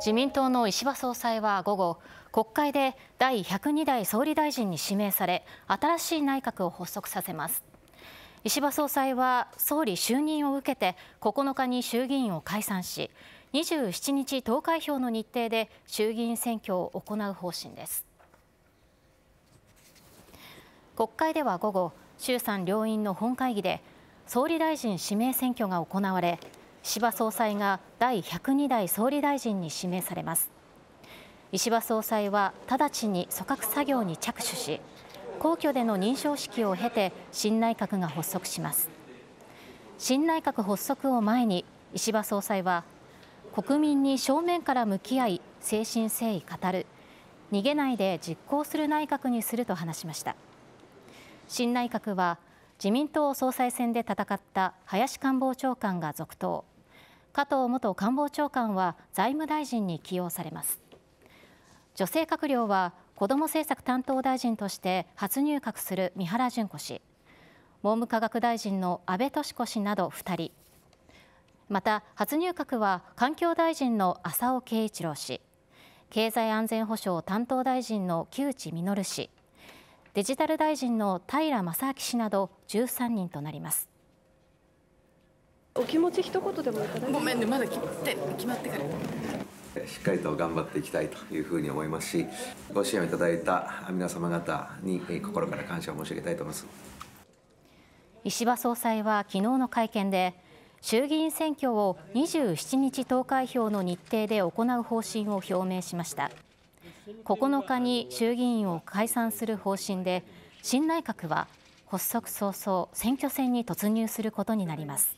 自民党の石破総裁は午後、国会で第102代総理大臣に指名され、新しい内閣を発足させます。石破総裁は総理就任を受けて9日に衆議院を解散し、27日投開票の日程で衆議院選挙を行う方針です。国会では午後、衆参両院の本会議で総理大臣指名選挙が行われ、石破総裁が第102代総理大臣に指名されます石破総裁は直ちに組閣作業に着手し皇居での認証式を経て新内閣が発足します新内閣発足を前に石破総裁は国民に正面から向き合い誠心誠意語る逃げないで実行する内閣にすると話しました新内閣は自民党総裁選で戦った林官房長官が続投加藤元官房長官は財務大臣に起用されます女性閣僚は子ども政策担当大臣として初入閣する三原淳子氏文部科学大臣の安倍敏子氏など2人また初入閣は環境大臣の浅尾圭一郎氏経済安全保障担当大臣の木内稔氏デジタル大臣の平正明氏など13人となりますお気持ち一言でもいただごめんねまだ決って決まってからしっかりと頑張っていきたいというふうに思いますしご支援いただいた皆様方に心から感謝を申し上げたいと思います石破総裁は昨日の会見で衆議院選挙を27日投開票の日程で行う方針を表明しました9日に衆議院を解散する方針で新内閣は発足早々選挙戦に突入することになります